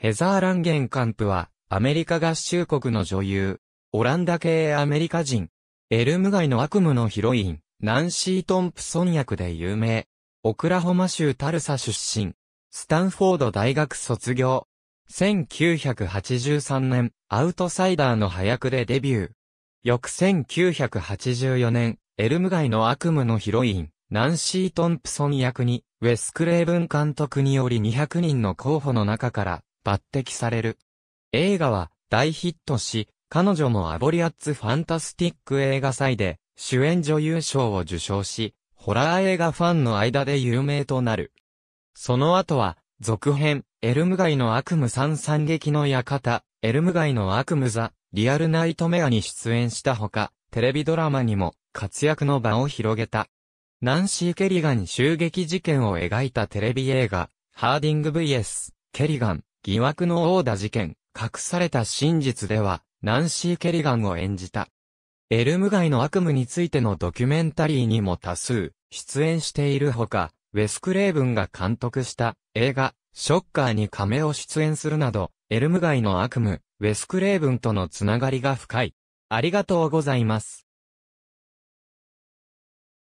ヘザー・ランゲンカンプは、アメリカ合衆国の女優、オランダ系アメリカ人、エルム街の悪夢のヒロイン、ナンシー・トンプソン役で有名、オクラホマ州タルサ出身、スタンフォード大学卒業、1983年、アウトサイダーの早くでデビュー。翌1984年、エルム街の悪夢のヒロイン、ナンシー・トンプソン役に、ウェス・クレーブン監督により200人の候補の中から、抜擢される。映画は大ヒットし、彼女もアボリアッツ・ファンタスティック映画祭で主演女優賞を受賞し、ホラー映画ファンの間で有名となる。その後は、続編、エルム街の悪夢三三劇の館、エルム街の悪夢ザ、リアルナイトメアに出演したほか、テレビドラマにも活躍の場を広げた。ナンシー・ケリガン襲撃事件を描いたテレビ映画、ハーディング vs、ケリガン、疑惑のオーダ事件、隠された真実では、ナンシー・ケリガンを演じた。エルム街の悪夢についてのドキュメンタリーにも多数、出演しているほか、ウェス・クレーブンが監督した映画、ショッカーに亀を出演するなど、エルム街の悪夢、ウェス・クレーブンとのつながりが深い。ありがとうございます。